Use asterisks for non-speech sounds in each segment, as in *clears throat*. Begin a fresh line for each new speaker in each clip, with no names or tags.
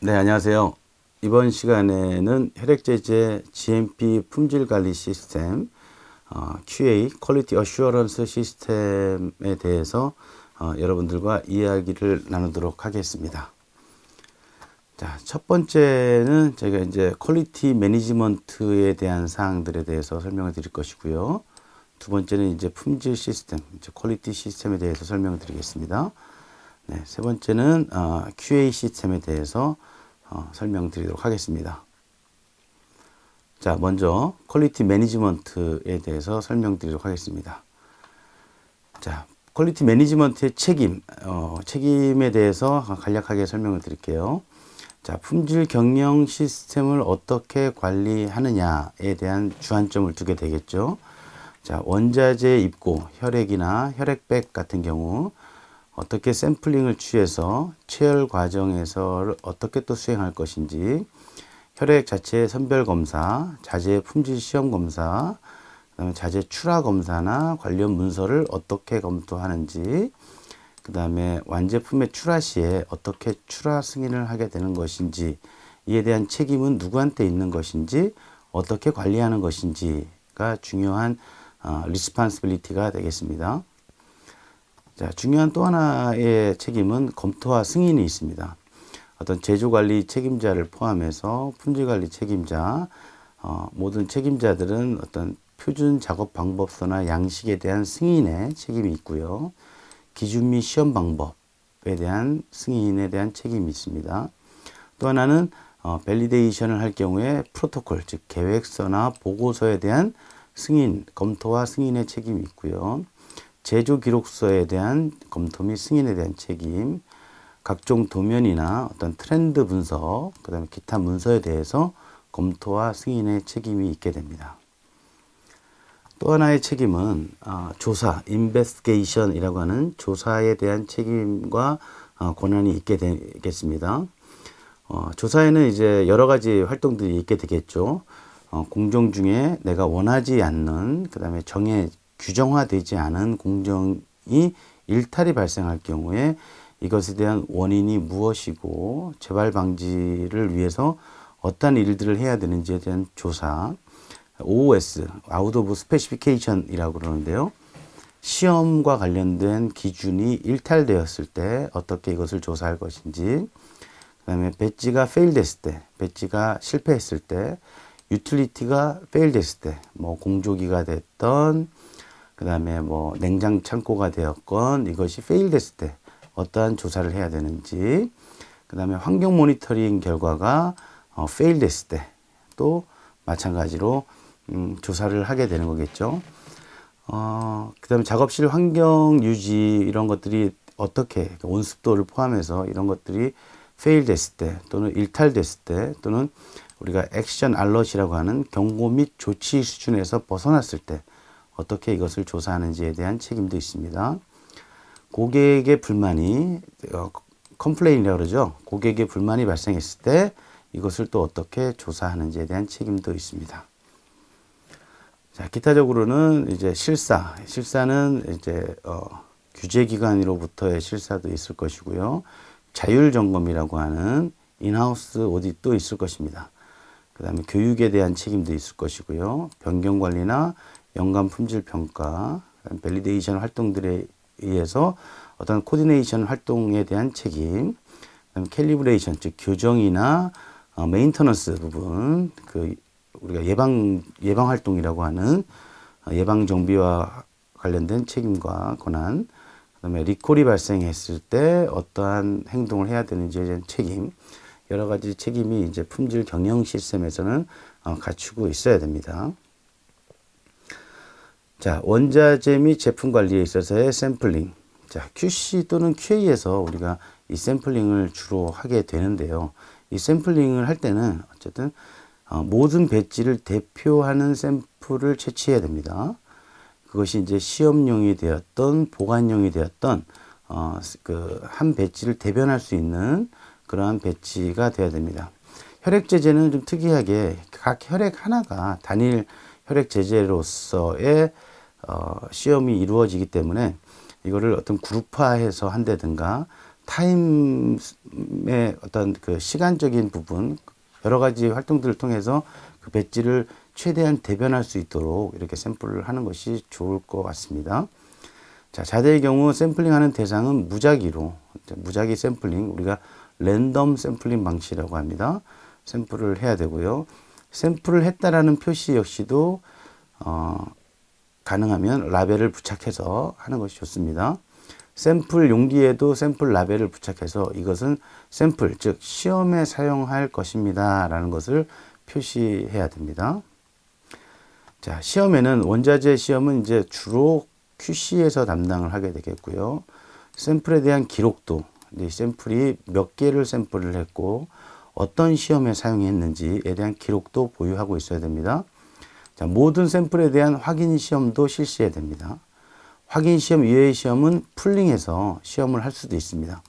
네, 안녕하세요. 이번 시간에는 혈액제제 GMP 품질관리 시스템 어, QA 퀄리티 어슈어런스 시스템에 대해서 어, 여러분들과 이야기를 나누도록 하겠습니다. 자, 첫 번째는 제가 이제 퀄리티 매니지먼트에 대한 사항들에 대해서 설명을 드릴 것이고요. 두 번째는 이제 품질 시스템, 이제 퀄리티 시스템에 대해서 설명을 드리겠습니다. 네, 세 번째는 어, 아, QA 시스템에 대해서 어, 설명드리도록 하겠습니다. 자, 먼저 퀄리티 매니지먼트에 대해서 설명드리도록 하겠습니다. 자, 퀄리티 매니지먼트의 책임, 어, 책임에 대해서 간략하게 설명을 드릴게요. 자, 품질 경영 시스템을 어떻게 관리하느냐에 대한 주안점을 두게 되겠죠. 자, 원자재 입고 혈액이나 혈액백 같은 경우 어떻게 샘플링을 취해서 체열 과정에서 어떻게 또 수행할 것인지 혈액 자체 선별 검사, 자재 품질 시험 검사, 그다음에 자재 출하 검사나 관련 문서를 어떻게 검토하는지, 그다음에 완제품의 출하 시에 어떻게 출하 승인을 하게 되는 것인지 이에 대한 책임은 누구한테 있는 것인지 어떻게 관리하는 것인지가 중요한 리스판스빌리티가 아, 되겠습니다. 자, 중요한 또 하나의 책임은 검토와 승인이 있습니다. 어떤 제조관리 책임자를 포함해서 품질관리 책임자, 어, 모든 책임자들은 어떤 표준 작업 방법서나 양식에 대한 승인의 책임이 있고요. 기준 및 시험 방법에 대한 승인에 대한 책임이 있습니다. 또 하나는 어, 밸리데이션을 할 경우에 프로토콜, 즉 계획서나 보고서에 대한 승인, 검토와 승인의 책임이 있고요. 제조 기록서에 대한 검토 및 승인에 대한 책임, 각종 도면이나 어떤 트렌드 분석, 그 다음에 기타 문서에 대해서 검토와 승인의 책임이 있게 됩니다. 또 하나의 책임은 아, 조사, investigation이라고 하는 조사에 대한 책임과 아, 권한이 있게 되겠습니다. 어, 조사에는 이제 여러 가지 활동들이 있게 되겠죠. 어, 공정 중에 내가 원하지 않는, 그 다음에 정해 규정화되지 않은 공정이 일탈이 발생할 경우에 이것에 대한 원인이 무엇이고 재발 방지를 위해서 어떠한 일들을 해야 되는지에 대한 조사 OOS, Out of Specification이라고 그러는데요. 시험과 관련된 기준이 일탈되었을 때 어떻게 이것을 조사할 것인지 그 다음에 배지가 페일 됐을 때, 배지가 실패했을 때 유틸리티가 페일 됐을 때, 뭐 공조기가 됐던 그 다음에 뭐 냉장 창고가 되었건 이것이 페일됐을 때 어떠한 조사를 해야 되는지 그 다음에 환경 모니터링 결과가 어, 페일됐을 때 또 마찬가지로 음, 조사를 하게 되는 거겠죠. 어, 그 다음에 작업실 환경 유지 이런 것들이 어떻게 온습도를 포함해서 이런 것들이 페일됐을 때 또는 일탈됐을 때 또는 우리가 액션 알럿이라고 하는 경고 및 조치 수준에서 벗어났을 때 어떻게 이것을 조사하는지에 대한 책임도 있습니다. 고객의 불만이 어, 컴플레인이라고 그러죠. 고객의 불만이 발생했을 때 이것을 또 어떻게 조사하는지에 대한 책임도 있습니다. 자, 기타적으로는 이제 실사, 실사는 이제 어, 규제기관으로부터의 실사도 있을 것이고요. 자율점검이라고 하는 인하우스 오딧도 있을 것입니다. 그 다음에 교육에 대한 책임도 있을 것이고요. 변경관리나 연간 품질 평가, 밸리데이션 활동들에 의해서 어떤 코디네이션 활동에 대한 책임, 캘리브레이션, 즉 교정이나 어, 메인터넌스 부분, 그 우리가 예방 예방 활동이라고 하는 어, 예방 정비와 관련된 책임과 권한, 그다음에 리콜이 발생했을 때 어떠한 행동을 해야 되는지에 대한 책임, 여러 가지 책임이 이제 품질 경영 시스템에서는 어, 갖추고 있어야 됩니다. 자, 원자재 및 제품 관리에 있어서의 샘플링. 자, QC 또는 QA에서 우리가 이 샘플링을 주로 하게 되는데요. 이 샘플링을 할 때는 어쨌든 어, 모든 배지를 대표하는 샘플을 채취해야 됩니다. 그것이 이제 시험용이 되었던 보관용이 되었던 어, 그한 배지를 대변할 수 있는 그러한 배지가 되어야 됩니다. 혈액제제는 좀 특이하게 각 혈액 하나가 단일 혈액제제로서의 어, 시험이 이루어지기 때문에 이거를 어떤 그룹화해서 한다든가 타임의 어떤 그 시간적인 부분 여러 가지 활동들을 통해서 그 배지를 최대한 대변할 수 있도록 이렇게 샘플을 하는 것이 좋을 것 같습니다. 자, 자대의 경우 샘플링하는 대상은 무작위로 무작위 샘플링 우리가 랜덤 샘플링 방식이라고 합니다. 샘플을 해야 되고요. 샘플을 했다라는 표시 역시도 어, 가능하면 라벨을 부착해서 하는 것이 좋습니다. 샘플 용기에도 샘플 라벨을 부착해서 이것은 샘플, 즉 시험에 사용할 것입니다. 라는 것을 표시해야 됩니다. 자, 시험에는 원자재 시험은 이제 주로 QC에서 담당을 하게 되겠고요. 샘플에 대한 기록도 샘플이 몇 개를 샘플을 했고 어떤 시험에 사용했는지에 대한 기록도 보유하고 있어야 됩니다. 자, 모든 샘플에 대한 확인 시험도 실시해야 됩니다. 확인 시험 이외의 시험은 풀링해서 시험을 할 수도 있습니다.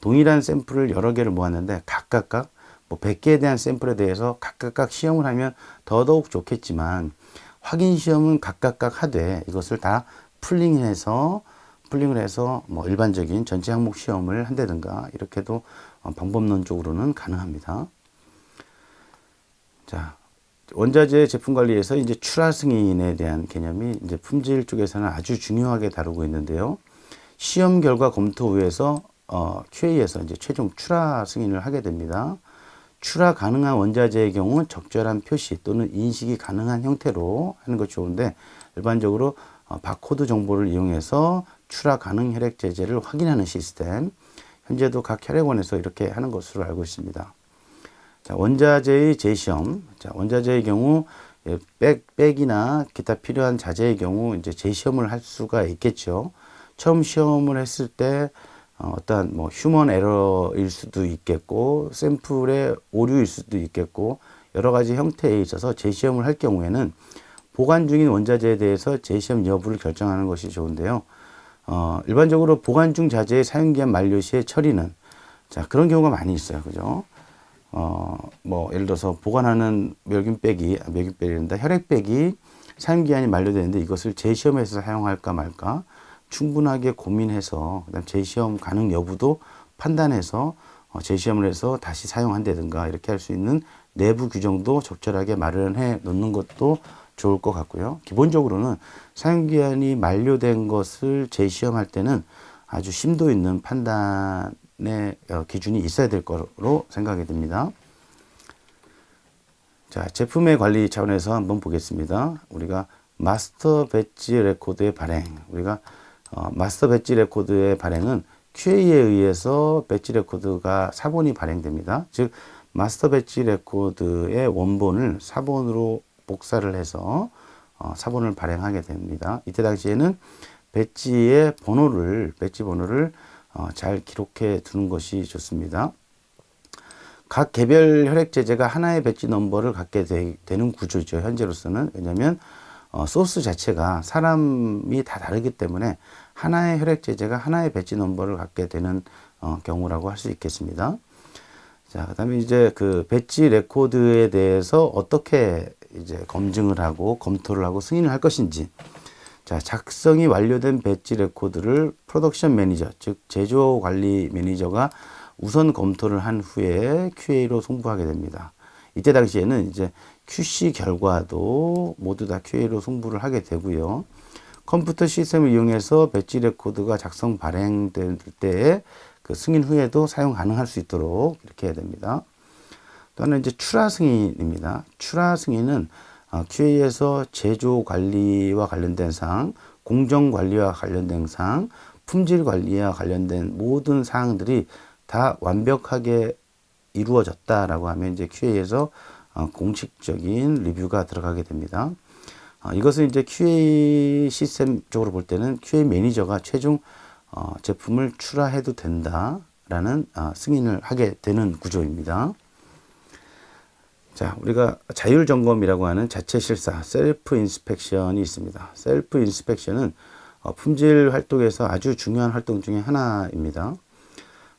동일한 샘플을 여러 개를 모았는데 각각각 뭐 100개에 대한 샘플에 대해서 각각각 시험을 하면 더더욱 좋겠지만 확인 시험은 각각각 하되 이것을 다 풀링해서 풀링을 해서 뭐 일반적인 전체 항목 시험을 한다든가 이렇게도 어, 방법론적으로는 가능합니다. 자, 원자재 제품 관리에서 이제 출하 승인에 대한 개념이 이제 품질 쪽에서는 아주 중요하게 다루고 있는데요. 시험 결과 검토 후에서 어, QA에서 이제 최종 출하 승인을 하게 됩니다. 출하 가능한 원자재의 경우 적절한 표시 또는 인식이 가능한 형태로 하는 것이 좋은데 일반적으로 어, 바코드 정보를 이용해서 출하 가능 혈액 제재를 확인하는 시스템 현재도 각 혈액원에서 이렇게 하는 것으로 알고 있습니다. 자, 원자재의 재시험. 자, 원자재의 경우 예, 백, 백이나 기타 필요한 자재의 경우 이제 재시험을 할 수가 있겠죠. 처음 시험을 했을 때 어, 어떠한 뭐 휴먼 에러일 수도 있겠고 샘플의 오류일 수도 있겠고 여러 가지 형태에 있어서 재시험을 할 경우에는 보관 중인 원자재에 대해서 재시험 여부를 결정하는 것이 좋은데요. 어, 일반적으로 보관 중 자재의 사용기한 만료 시에 처리는 자 그런 경우가 많이 있어요. 그죠? 어뭐 예를 들어서 보관하는 멸균백이 멸균백이란다 혈액백이 사용 기한이 만료되는데 이것을 재시험해서 사용할까 말까 충분하게 고민해서 그다음 재시험 가능 여부도 판단해서 어, 재시험을 해서 다시 사용한다든가 이렇게 할 수 있는 내부 규정도 적절하게 마련해 놓는 것도 좋을 것 같고요. 기본적으로는 사용 기한이 만료된 것을 재시험할 때는 아주 심도 있는 판단 네, 어, 기준이 있어야 될 거로 생각이 듭니다. 자, 제품의 관리 차원에서 한번 보겠습니다. 우리가 마스터 배지 레코드의 발행, 우리가 어, 마스터 배지 레코드의 발행은 QA에 의해서 배지 레코드가 사본이 발행됩니다. 즉, 마스터 배지 레코드의 원본을 사본으로 복사를 해서 어, 사본을 발행하게 됩니다. 이때 당시에는 배지의 번호를, 배지 번호를 어, 잘 기록해 두는 것이 좋습니다. 각 개별 혈액제제가 하나의 배지 넘버를 갖게 되, 는 구조죠. 현재로서는. 왜냐하면 어, 소스 자체가 사람이 다 다르기 때문에 하나의 혈액제제가 하나의 배지 넘버를 갖게 되는 어, 경우라고 할 수 있겠습니다. 자, 그 다음에 이제 그 배지 레코드에 대해서 어떻게 이제 검증을 하고 검토를 하고 승인을 할 것인지 자, 작성이 완료된 배지 레코드를 프로덕션 매니저, 즉 제조 관리 매니저가 우선 검토를 한 후에 QA로 송부하게 됩니다. 이때 당시에는 이제 QC 결과도 모두 다 QA로 송부를 하게 되고요. 컴퓨터 시스템을 이용해서 배지 레코드가 작성 발행될 때에 그 승인 후에도 사용 가능할 수 있도록 이렇게 해야 됩니다. 또는 이제 출하 승인입니다. 출하 승인은 아, QA에서 제조 관리와 관련된 사항, 공정 관리와 관련된 사항, 품질 관리와 관련된 모든 사항들이 다 완벽하게 이루어졌다라고 하면 이제 QA에서 어, 공식적인 리뷰가 들어가게 됩니다. 어, 이것은 이제 QA 시스템 쪽으로 볼 때는 QA 매니저가 최종 어, 제품을 출하해도 된다라는 아, 승인을 하게 되는 구조입니다. 자, 우리가 자율 점검이라고 하는 자체 실사, 셀프 인스펙션이 있습니다. 셀프 인스펙션은 어, 품질 활동에서 아주 중요한 활동 중의 하나입니다.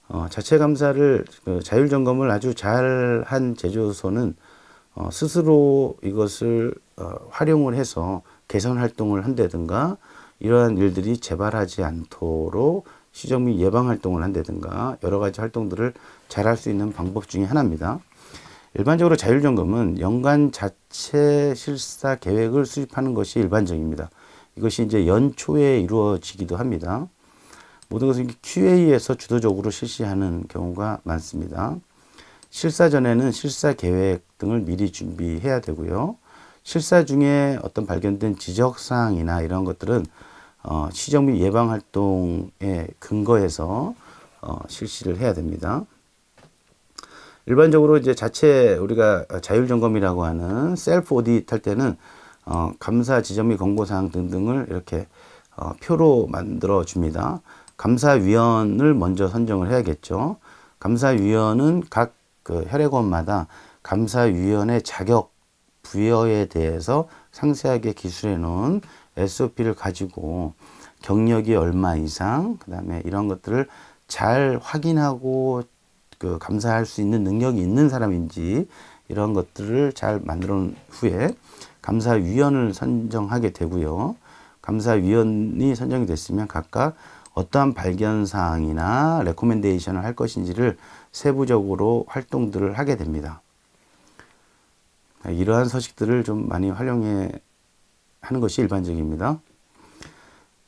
어, 자체 감사를 그 자율 점검을 아주 잘 한 제조소는 어, 스스로 이것을 어, 활용을 해서 개선 활동을 한다든가 이러한 일들이 재발하지 않도록 시정 및 예방 활동을 한다든가 여러 가지 활동들을 잘 할 수 있는 방법 중의 하나입니다. 일반적으로 자율점검은 연간 자체 실사 계획을 수립하는 것이 일반적입니다. 이것이 이제 연초에 이루어지기도 합니다. 모든 것은 QA에서 주도적으로 실시하는 경우가 많습니다. 실사 전에는 실사 계획 등을 미리 준비해야 되고요. 실사 중에 어떤 발견된 지적사항이나 이런 것들은 어, 시정 및 예방활동에 근거해서 어, 실시를 해야 됩니다. 일반적으로 이제 자체 우리가 자율 점검이라고 하는 셀프 오딧 할 때는 어, 감사 지점 및 권고 사항 등등을 이렇게 어, 표로 만들어 줍니다. 감사위원을 먼저 선정을 해야겠죠. 감사위원은 각 그 혈액원마다 감사위원의 자격 부여에 대해서 상세하게 기술해 놓은 SOP를 가지고 경력이 얼마 이상, 그 다음에 이런 것들을 잘 확인하고 그 감사할 수 있는 능력이 있는 사람인지 이런 것들을 잘 만들어 놓은 후에 감사위원을 선정하게 되고요. 감사위원이 선정이 됐으면 각각 어떠한 발견 사항이나 레코멘데이션을 할 것인지를 세부적으로 활동들을 하게 됩니다. 이러한 서식들을 좀 많이 활용해 하는 것이 일반적입니다.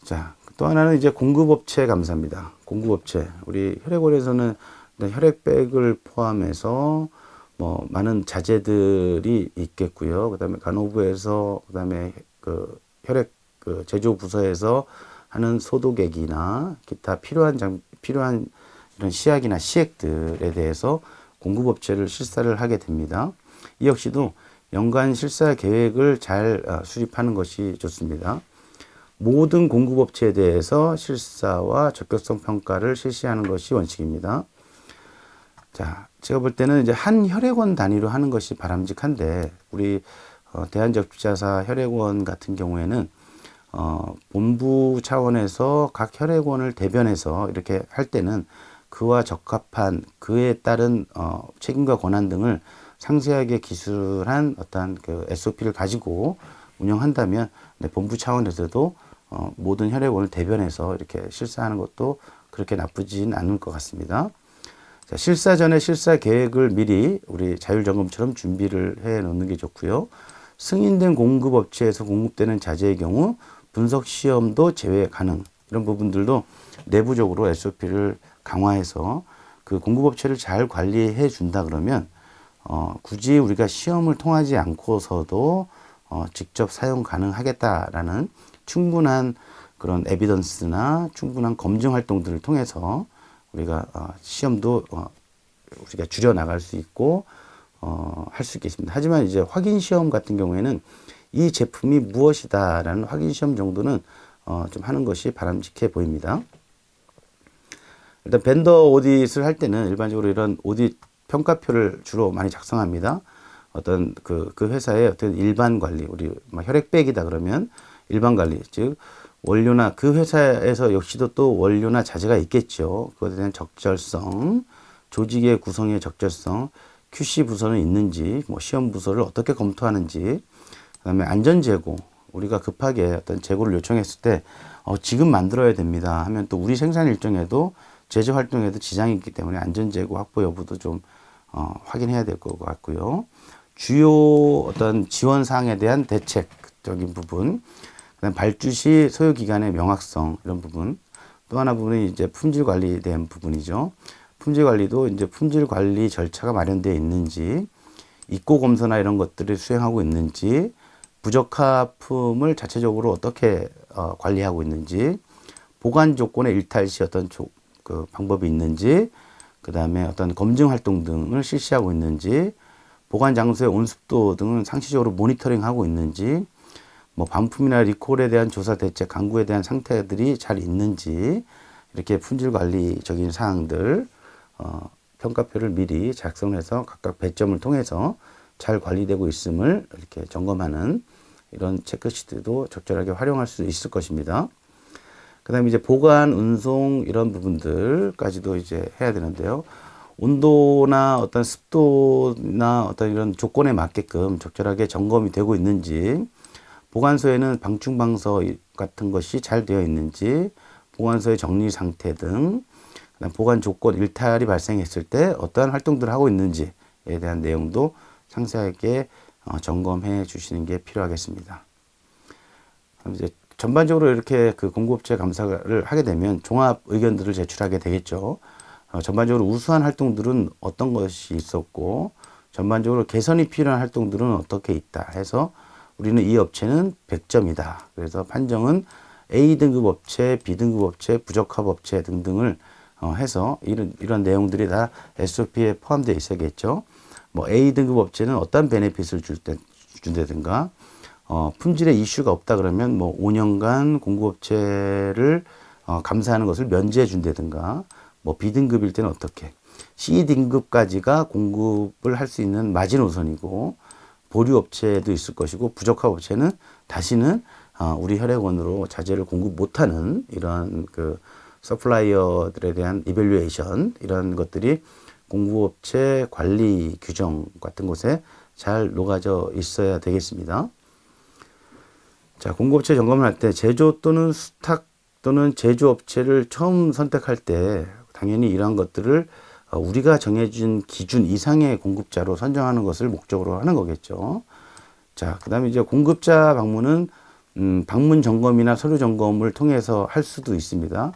자, 또 하나는 이제 공급업체 감사입니다. 공급업체. 우리 혈액원에서는 네, 혈액백을 포함해서 뭐 많은 자재들이 있겠고요. 그다음에 간호부에서 그다음에 그 혈액 그 제조 부서에서 하는 소독액이나 기타 필요한 장 필요한 이런 시약이나 시액들에 대해서 공급업체를 실사를 하게 됩니다. 이 역시도 연간 실사 계획을 잘 어, 수립하는 것이 좋습니다. 모든 공급업체에 대해서 실사와 적격성 평가를 실시하는 것이 원칙입니다. 자, 제가 볼 때는 이제 한 혈액원 단위로 하는 것이 바람직한데 우리 어, 대한적십자사 혈액원 같은 경우에는 어, 본부 차원에서 각 혈액원을 대변해서 이렇게 할 때는 그와 적합한 그에 따른 어, 책임과 권한 등을 상세하게 기술한 어떠한 그 SOP를 가지고 운영한다면 네, 본부 차원에서도 어, 모든 혈액원을 대변해서 이렇게 실사하는 것도 그렇게 나쁘진 않을 것 같습니다. 자, 실사 전에 실사 계획을 미리 우리 자율점검처럼 준비를 해 놓는 게 좋고요. 승인된 공급업체에서 공급되는 자재의 경우 분석 시험도 제외 가능. 이런 부분들도 내부적으로 SOP를 강화해서 그 공급업체를 잘 관리해 준다 그러면 어, 굳이 우리가 시험을 통하지 않고서도 어, 직접 사용 가능하겠다라는 충분한 그런 에비던스나 충분한 검증 활동들을 통해서 우리가 어, 시험도 어, 우리가 줄여 나갈 수 있고 어, 할 수 있겠습니다. 하지만 이제 확인 시험 같은 경우에는 이 제품이 무엇이다라는 확인 시험 정도는 좀 하는 것이 바람직해 보입니다. 일단 벤더 오딧을 할 때는 일반적으로 이런 오딧 평가표를 주로 많이 작성합니다. 어떤 그, 그 회사의 어떤 일반 관리, 우리 혈액백이다 그러면 일반 관리, 즉 원료나 그 회사에서 역시도 또 원료나 자재가 있겠죠. 그것에 대한 적절성, 조직의 구성의 적절성, QC 부서는 있는지, 뭐 시험 부서를 어떻게 검토하는지, 그다음에 안전 재고, 우리가 급하게 어떤 재고를 요청했을 때 어, 지금 만들어야 됩니다 하면 또 우리 생산 일정에도 제조 활동에도 지장이 있기 때문에 안전 재고 확보 여부도 좀 어, 확인해야 될 것 같고요. 주요 어떤 지원 사항에 대한 대책적인 부분, 그다음 발주시 소요 기간의 명확성 이런 부분. 또 하나 부분이 이제 품질 관리된 부분이죠. 품질 관리도 이제 품질 관리 절차가 마련되어 있는지, 입고 검사나 이런 것들을 수행하고 있는지, 부적합품을 자체적으로 어떻게 어, 관리하고 있는지, 보관 조건의 일탈 시 어떤 조, 그 방법이 있는지, 그 다음에 어떤 검증 활동 등을 실시하고 있는지, 보관 장소의 온습도 등은 상시적으로 모니터링하고 있는지, 뭐 반품이나 리콜에 대한 조사 대책 강구에 대한 상태들이 잘 있는지 이렇게 품질 관리적인 사항들 어, 평가표를 미리 작성해서 각각 배점을 통해서 잘 관리되고 있음을 이렇게 점검하는 이런 체크시트도 적절하게 활용할 수 있을 것입니다. 그 다음에 이제 보관, 운송 이런 부분들까지도 이제 해야 되는데요. 온도나 어떤 습도나 어떤 이런 조건에 맞게끔 적절하게 점검이 되고 있는지 보관소에는 방충방서 같은 것이 잘 되어 있는지 보관소의 정리 상태 등 보관 조건 일탈이 발생했을 때 어떠한 활동들을 하고 있는지에 대한 내용도 상세하게 어, 점검해 주시는 게 필요하겠습니다. 이제 전반적으로 이렇게 그공급체 감사를 하게 되면 종합 의견들을 제출하게 되겠죠. 어, 전반적으로 우수한 활동들은 어떤 것이 있었고 전반적으로 개선이 필요한 활동들은 어떻게 있다 해서 우리는 이 업체는 100점이다. 그래서 판정은 A등급 업체, B등급 업체, 부적합 업체 등등을 어, 해서 이런, 이런 내용들이 다 SOP에 포함되어 있어야겠죠. 뭐 A등급 업체는 어떤 베네핏을 줄 때, 준다든가, 어, 품질에 이슈가 없다 그러면 뭐 5년간 공급업체를 어, 감사하는 것을 면제해 준다든가, 뭐 B등급일 때는 어떻게, C등급까지가 공급을 할 수 있는 마지노선이고, 보류 업체도 있을 것이고 부적합 업체는 다시는 아, 우리 혈액원으로 자재를 공급 못하는 이런그 서플라이어들에 대한 이벨류에이션 이런 것들이 공급업체 관리 규정 같은 곳에 잘 녹아져 있어야 되겠습니다. 자, 공급업체 점검을 할 때 제조 또는 수탁 또는 제조업체를 처음 선택할 때 당연히 이러한 것들을 어, 우리가 정해진 기준 이상의 공급자로 선정하는 것을 목적으로 하는 거겠죠. 자, 그 다음에 이제 공급자 방문은 음, 방문 점검이나 서류 점검을 통해서 할 수도 있습니다.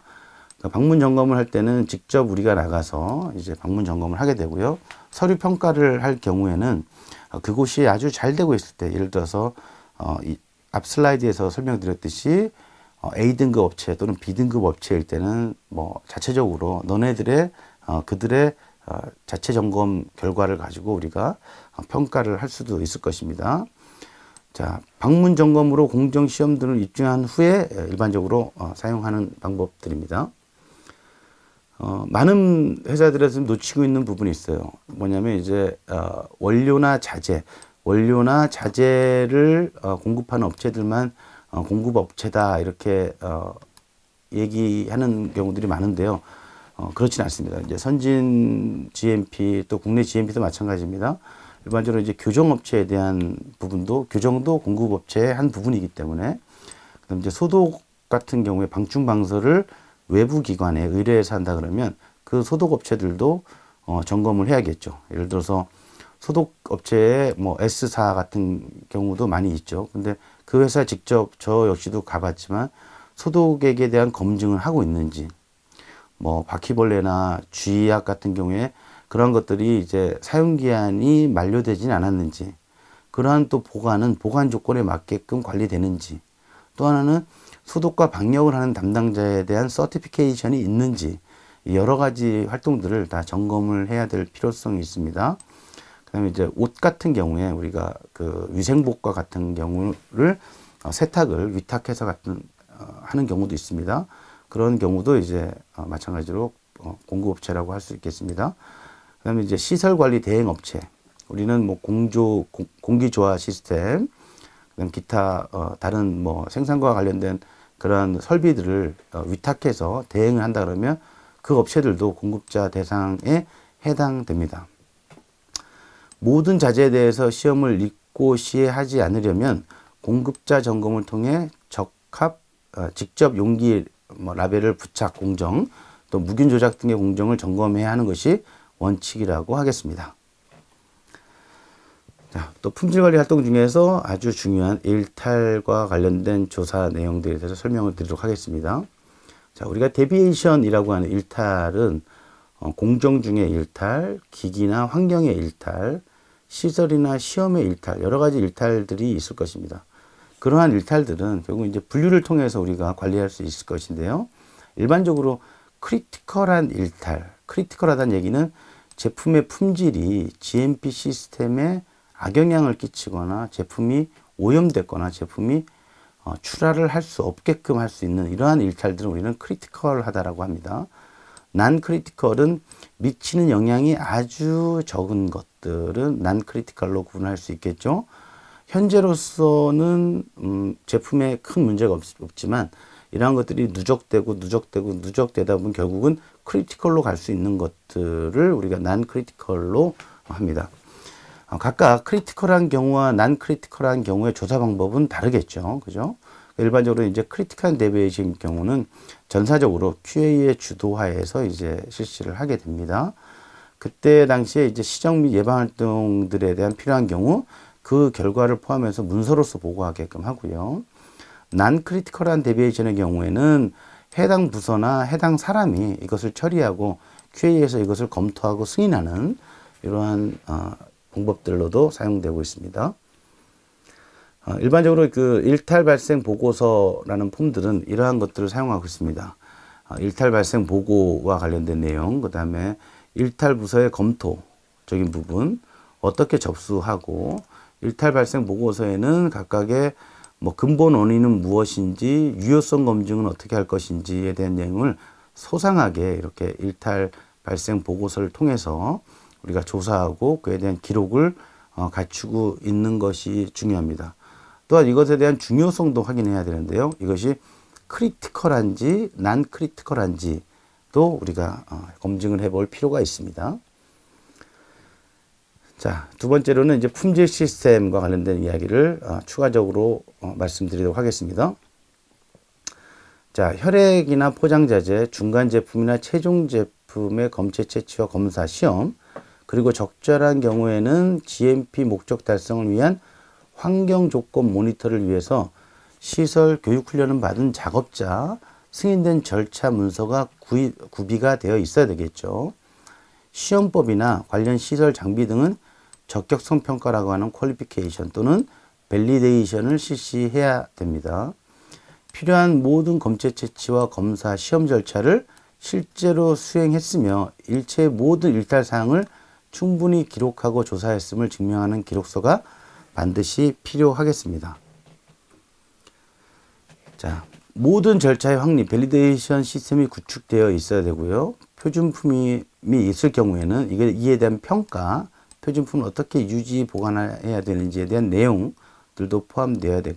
그러니까 방문 점검을 할 때는 직접 우리가 나가서 이제 방문 점검을 하게 되고요. 서류 평가를 할 경우에는 어, 그곳이 아주 잘 되고 있을 때, 예를 들어서 어, 앞 슬라이드에서 설명드렸듯이 어, A등급 업체 또는 B등급 업체일 때는 뭐 자체적으로 너네들의 어, 그들의 어, 자체 점검 결과를 가지고 우리가 평가를 할 수도 있을 것입니다. 자, 방문 점검으로 공정 시험 등을 입증한 후에 예, 일반적으로 어, 사용하는 방법들입니다. 어, 많은 회사들에서 놓치고 있는 부분이 있어요. 뭐냐면 이제 원료나 자재, 원료나 자재를 공급하는 업체들만 공급업체다 이렇게 얘기하는 경우들이 많은데요. 어, 그렇진 않습니다. 이제 선진 GMP 또 국내 GMP도 마찬가지입니다. 일반적으로 이제 교정업체에 대한 부분도 교정도 공급업체의 한 부분이기 때문에 그다음 이제 소독 같은 경우에 방충방설을 외부 기관에 의뢰해서 한다 그러면 그 소독업체들도 어, 점검을 해야겠죠. 예를 들어서 소독업체에 뭐 S사 같은 경우도 많이 있죠. 근데 그 회사 직접 저 역시도 가봤지만 소독액에 대한 검증을 하고 있는지 뭐 바퀴벌레나 쥐약 같은 경우에 그런 것들이 이제 사용기한이 만료되진 않았는지 그러한 또 보관은 보관 조건에 맞게끔 관리되는지 또 하나는 소독과 방역을 하는 담당자에 대한 서티피케이션이 있는지 여러 가지 활동들을 다 점검을 해야 될 필요성이 있습니다. 그다음에 이제 옷 같은 경우에 우리가 그 위생복과 같은 경우를 어, 세탁을 위탁해서 같은 어, 하는 경우도 있습니다. 그런 경우도 이제 어, 마찬가지로 어, 공급업체라고 할 수 있겠습니다. 그다음에 이제 시설 관리 대행 업체. 우리는 뭐 공조 공기 조화 시스템, 그다음 기타 어, 다른 뭐 생산과 관련된 그런 설비들을 어, 위탁해서 대행을 한다 그러면 그 업체들도 공급자 대상에 해당됩니다. 모든 자재에 대해서 시험을 읽고 시행하지 않으려면 공급자 점검을 통해 적합 어, 직접 용기 뭐 라벨을 부착 공정 또 무균 조작 등의 공정을 점검해야 하는 것이 원칙이라고 하겠습니다. 자, 또 품질 관리 활동 중에서 아주 중요한 일탈과 관련된 조사 내용들에 대해서 설명을 드리도록 하겠습니다. 자, 우리가 데비에이션이라고 하는 일탈은 어, 공정 중의 일탈, 기기나 환경의 일탈, 시설이나 시험의 일탈, 여러 가지 일탈들이 있을 것입니다. 그러한 일탈들은 결국 이제 분류를 통해서 우리가 관리할 수 있을 것인데요. 일반적으로 크리티컬한 일탈, 크리티컬하다는 얘기는 제품의 품질이 GMP 시스템에 악영향을 끼치거나 제품이 오염됐거나 제품이 어, 출하를 할 수 없게끔 할 수 있는 이러한 일탈들은 우리는 크리티컬하다라고 합니다. 난 크리티컬은 미치는 영향이 아주 적은 것들은 난 크리티컬로 구분할 수 있겠죠. 현재로서는 음, 제품에 큰 문제가 없, 없지만 이러한 것들이 누적되고 누적되고 누적되다 보면 결국은 크리티컬로 갈 수 있는 것들을 우리가 난 크리티컬로 합니다. 어, 각각 크리티컬한 경우와 난 크리티컬한 경우의 조사 방법은 다르겠죠. 그죠? 일반적으로 이제 크리티컬 데비에이 경우는 전사적으로 QA의 주도하에서 이제 실시를 하게 됩니다. 그때 당시에 이제 시정 및 예방 활동들에 대한 필요한 경우 그 결과를 포함해서 문서로서 보고하게끔 하고요. 난크리티컬한 데비에이션의 경우에는 해당 부서나 해당 사람이 이것을 처리하고 QA에서 이것을 검토하고 승인하는 이러한 어, 방법들로도 사용되고 있습니다. 어, 일반적으로 그 일탈 발생 보고서라는 폼들은 이러한 것들을 사용하고 있습니다. 어, 일탈 발생 보고와 관련된 내용, 그 다음에 일탈 부서의 검토적인 부분, 어떻게 접수하고 일탈 발생 보고서에는 각각의 뭐 근본 원인은 무엇인지 유효성 검증은 어떻게 할 것인지에 대한 내용을 소상하게 이렇게 일탈 발생 보고서를 통해서 우리가 조사하고 그에 대한 기록을 어, 갖추고 있는 것이 중요합니다. 또한 이것에 대한 중요성도 확인해야 되는데요. 이것이 크리티컬한지 난 크리티컬한지 도 우리가 어, 검증을 해 볼 필요가 있습니다. 자, 두 번째로는 이제 품질 시스템과 관련된 이야기를 어, 추가적으로 어, 말씀드리도록 하겠습니다. 자, 혈액이나 포장자재, 중간 제품이나 최종 제품의 검체 채취와 검사 시험, 그리고 적절한 경우에는 GMP 목적 달성을 위한 환경 조건 모니터를 위해서 시설 교육 훈련을 받은 작업자, 승인된 절차 문서가 구비, 구비가 되어 있어야 되겠죠. 시험법이나 관련 시설 장비 등은 적격성 평가라고 하는 퀄리피케이션 또는 밸리데이션을 실시해야 됩니다. 필요한 모든 검체 채취와 검사 시험 절차를 실제로 수행했으며 일체 모든 일탈 사항을 충분히 기록하고 조사했음을 증명하는 기록서가 반드시 필요하겠습니다. 자, 모든 절차의 확립, 밸리데이션 시스템이 구축되어 있어야 되고요. 표준품이 있을 경우에는 이게 이에 대한 평가, 표준품을 어떻게 유지 보관해야 되는지에 대한 내용들도 포함되어야 될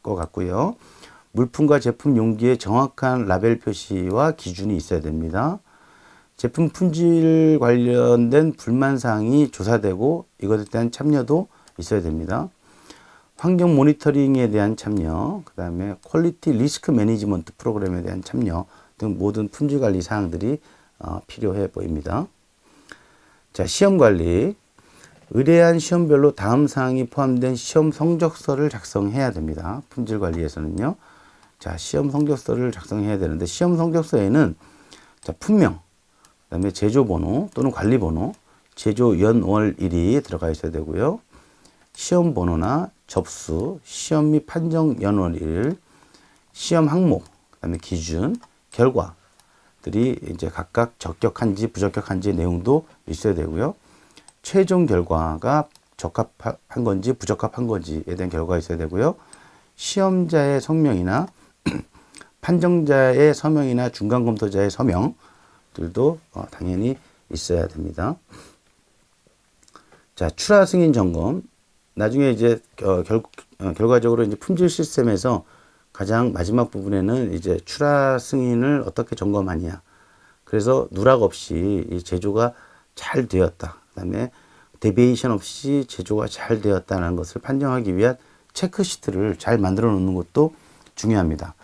것 같고요. 물품과 제품 용기의 정확한 라벨 표시와 기준이 있어야 됩니다. 제품 품질 관련된 불만사항이 조사되고 이것에 대한 참여도 있어야 됩니다. 환경 모니터링에 대한 참여, 그 다음에 퀄리티 리스크 매니지먼트 프로그램에 대한 참여 등 모든 품질 관리 사항들이 어, 필요해 보입니다. 자, 시험 관리. 의뢰한 시험별로 다음 사항이 포함된 시험 성적서를 작성해야 됩니다. 품질 관리에서는요. 자, 시험 성적서를 작성해야 되는데 시험 성적서에는 자, 품명, 그다음에 제조 번호 또는 관리 번호, 제조 연월일이 들어가 있어야 되고요. 시험 번호나 접수, 시험 및 판정 연월일, 시험 항목, 그다음에 기준, 결과, 들이 이제 각각 적격한지 부적격한지 내용도 있어야 되고요. 최종 결과가 적합한 건지 부적합한 건지에 대한 결과가 있어야 되고요. 시험자의 성명이나 *clears throat* 판정자의 서명이나 중간 검토자의 서명들도 어, 당연히 있어야 됩니다. 자, 출하 승인 점검. 나중에 이제 어, 결, 어, 결과적으로 이제 품질 시스템에서 가장 마지막 부분에는 이제 출하 승인을 어떻게 점검하냐. 그래서 누락 없이 이 제조가 잘 되었다. 그다음에 데베이션 없이 제조가 잘 되었다는 것을 판정하기 위한 체크시트를 잘 만들어 놓는 것도 중요합니다.